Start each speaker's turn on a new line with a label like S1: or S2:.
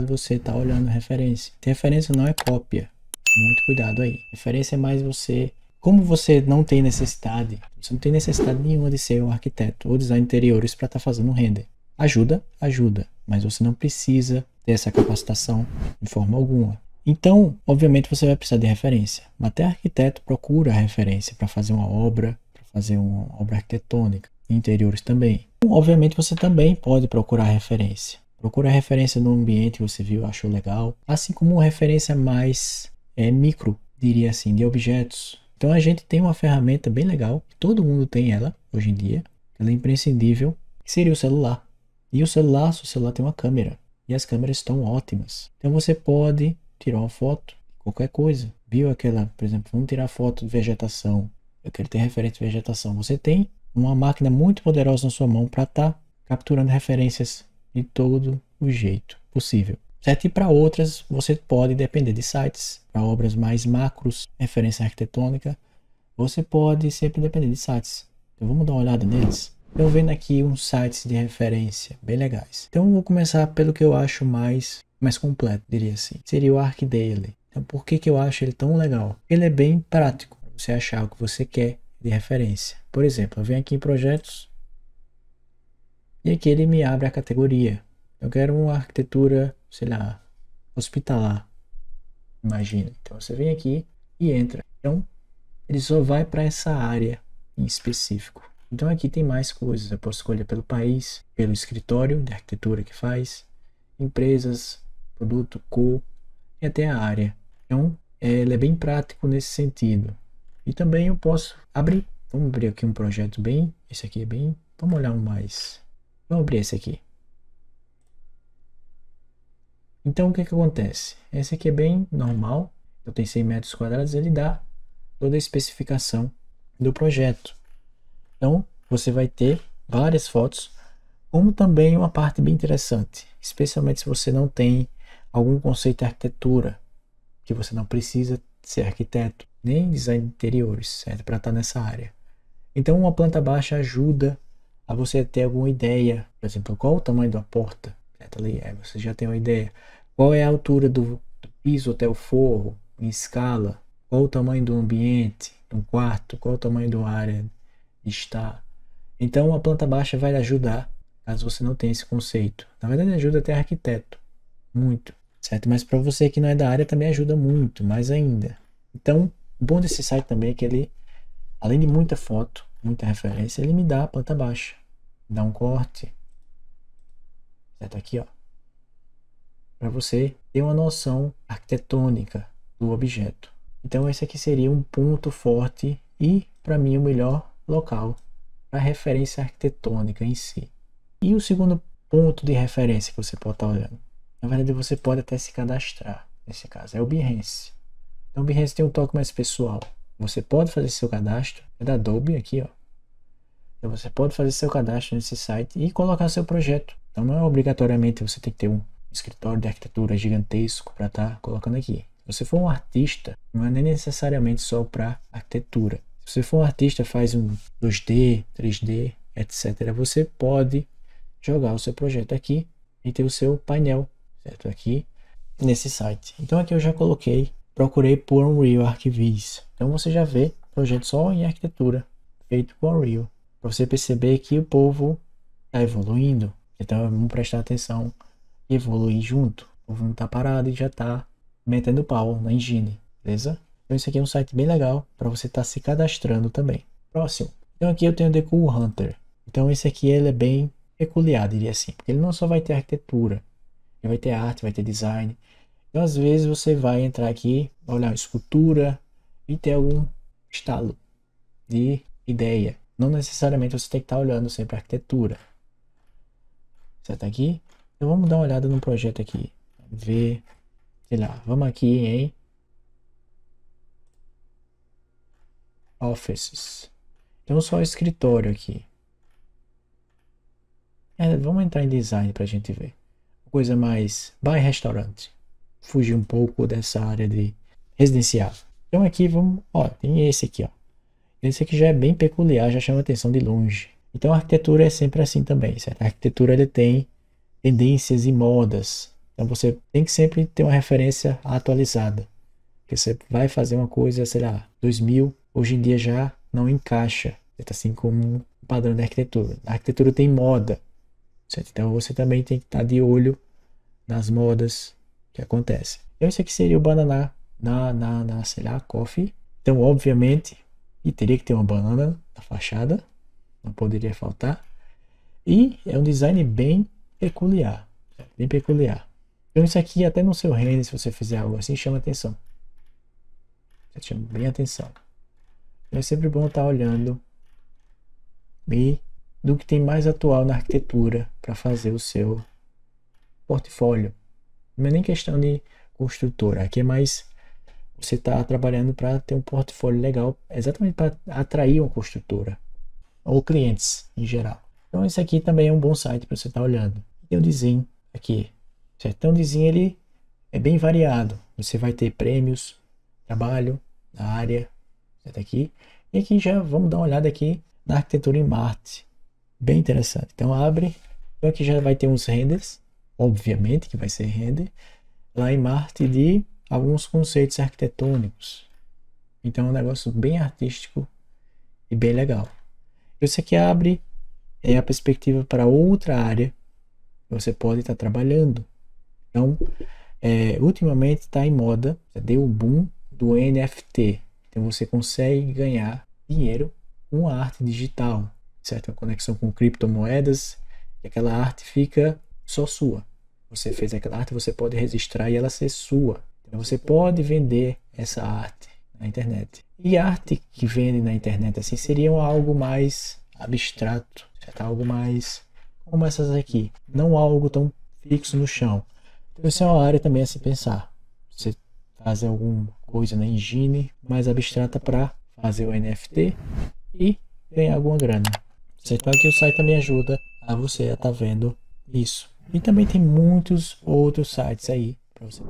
S1: você está olhando referência. Referência não é cópia. Muito cuidado aí. Referência é mais você. Como você não tem necessidade, você não tem necessidade nenhuma de ser um arquiteto ou design de interiores para estar tá fazendo um render. Ajuda, ajuda, mas você não precisa ter essa capacitação de forma alguma. Então, obviamente, você vai precisar de referência. Mas Até arquiteto procura referência para fazer uma obra, para fazer uma obra arquitetônica, interiores também. Então, obviamente, você também pode procurar referência. Procura referência no ambiente que você viu, achou legal, assim como uma referência mais é, micro, diria assim, de objetos. Então a gente tem uma ferramenta bem legal, todo mundo tem ela hoje em dia, ela é imprescindível, que seria o celular. E o celular, seu o celular tem uma câmera, e as câmeras estão ótimas. Então você pode tirar uma foto, qualquer coisa. Viu aquela, por exemplo, vamos tirar foto de vegetação. Eu quero ter referência de vegetação. Você tem uma máquina muito poderosa na sua mão para estar tá capturando referências de todo o jeito possível. Certo? E para outras, você pode depender de sites, para obras mais macros, referência arquitetônica, você pode sempre depender de sites. Então vamos dar uma olhada neles. Eu vendo aqui uns sites de referência bem legais. Então eu vou começar pelo que eu acho mais mais completo, diria assim. Seria o ArcDaily. Então por que que eu acho ele tão legal? Ele é bem prático, você achar o que você quer de referência. Por exemplo, eu venho aqui em projetos, e aqui ele me abre a categoria. Eu quero uma arquitetura, sei lá, hospitalar. Imagina. Então você vem aqui e entra. Então ele só vai para essa área em específico. Então aqui tem mais coisas. Eu posso escolher pelo país, pelo escritório de arquitetura que faz, empresas, produto, cor e até a área. Então é, ele é bem prático nesse sentido. E também eu posso abrir. Vamos abrir aqui um projeto bem. Esse aqui é bem. Vamos olhar um mais Vamos abrir esse aqui. Então, o que, que acontece? Esse aqui é bem normal. Eu tenho 100 metros quadrados, ele dá toda a especificação do projeto. Então, você vai ter várias fotos, como também uma parte bem interessante, especialmente se você não tem algum conceito de arquitetura, que você não precisa ser arquiteto, nem design de interiores, certo? Para estar tá nessa área. Então, uma planta baixa ajuda para você ter alguma ideia. Por exemplo, qual o tamanho da porta? Certo? Né, tá ali, é, você já tem uma ideia. Qual é a altura do, do piso até o forro, em escala? Qual o tamanho do ambiente, do quarto? Qual o tamanho da área de estar? Então, a planta baixa vai ajudar, caso você não tenha esse conceito. Na verdade, ajuda até arquiteto, muito, certo? Mas para você que não é da área, também ajuda muito, mais ainda. Então, o bom desse site também é que ele, além de muita foto, muita referência, ele me dá a planta baixa dá um corte, certo? Tá aqui, ó, para você ter uma noção arquitetônica do objeto. Então esse aqui seria um ponto forte e, para mim, o melhor local para referência arquitetônica em si. E o segundo ponto de referência que você pode estar tá olhando? Na verdade, você pode até se cadastrar, nesse caso, é o Behance. Então, o Behance tem um toque mais pessoal. Você pode fazer seu cadastro, é da Adobe aqui, ó. Então você pode fazer seu cadastro nesse site e colocar seu projeto. Então não é obrigatoriamente você tem que ter um escritório de arquitetura gigantesco para estar tá colocando aqui. Se você for um artista, não é nem necessariamente só para arquitetura. Se você for um artista, faz um 2D, 3D, etc. Você pode jogar o seu projeto aqui e ter o seu painel, certo? Aqui nesse site. Então aqui eu já coloquei, procurei por Unreal Archivis. Então você já vê projeto só em arquitetura, feito por Unreal. Para você perceber que o povo está evoluindo. Então vamos prestar atenção e evoluir junto. O povo não está parado e já está metendo pau na engine, beleza? Então isso aqui é um site bem legal para você estar tá se cadastrando também. Próximo. Então aqui eu tenho o The Cool Hunter. Então esse aqui ele é bem peculiar, diria assim. Porque ele não só vai ter arquitetura, ele vai ter arte, vai ter design. Então às vezes você vai entrar aqui, olhar escultura e ter algum estalo de ideia. Não necessariamente você tem que estar tá olhando sempre a arquitetura. Você tá aqui? Então vamos dar uma olhada no projeto aqui. Ver, sei lá, vamos aqui em Offices. Então só o escritório aqui. É, vamos entrar em design para a gente ver. Coisa mais bar e restaurante. Fugir um pouco dessa área de residencial. Então aqui vamos, ó, tem esse aqui, ó. Esse aqui já é bem peculiar, já chama atenção de longe. Então a arquitetura é sempre assim também, certo? A arquitetura ele tem tendências e modas. Então você tem que sempre ter uma referência atualizada. Porque você vai fazer uma coisa, sei lá, 2000, hoje em dia já não encaixa. Certo? Assim como um padrão da arquitetura. A arquitetura tem moda. Certo? Então você também tem que estar de olho nas modas que acontecem. Então esse aqui seria o bananá na, na, na, sei lá, coffee. Então, obviamente, e teria que ter uma banana na fachada, não poderia faltar. E é um design bem peculiar, bem peculiar. Então isso aqui até no seu render, se você fizer algo assim, chama atenção. chama bem atenção. Então é sempre bom estar tá olhando e do que tem mais atual na arquitetura para fazer o seu portfólio. Não é nem questão de construtora, aqui é mais você está trabalhando para ter um portfólio legal, exatamente para atrair uma construtora ou clientes em geral. Então esse aqui também é um bom site para você estar tá olhando. Tem o Dizin aqui, certo? Então Dizin ele é bem variado. Você vai ter prêmios, trabalho, na área, certo aqui. E aqui já vamos dar uma olhada aqui na arquitetura em Marte. Bem interessante. Então abre, então aqui já vai ter uns renders, obviamente que vai ser render lá em Marte de alguns conceitos arquitetônicos. Então é um negócio bem artístico e bem legal. Isso aqui abre é, a perspectiva para outra área que você pode estar tá trabalhando. Então, é, ultimamente está em moda, deu o boom do NFT. Então você consegue ganhar dinheiro com a arte digital, certo? Uma conexão com criptomoedas e aquela arte fica só sua. Você fez aquela arte, você pode registrar e ela ser sua. Você pode vender essa arte na internet. E arte que vende na internet assim seria algo mais abstrato, certo? Tá algo mais como essas aqui, não algo tão fixo no chão. Então, isso é uma área também a se pensar. Você fazer alguma coisa na engine mais abstrata para fazer o NFT e ganhar alguma grana. Certo? Aqui o site também ajuda a você a estar tá vendo isso. E também tem muitos outros sites aí para você.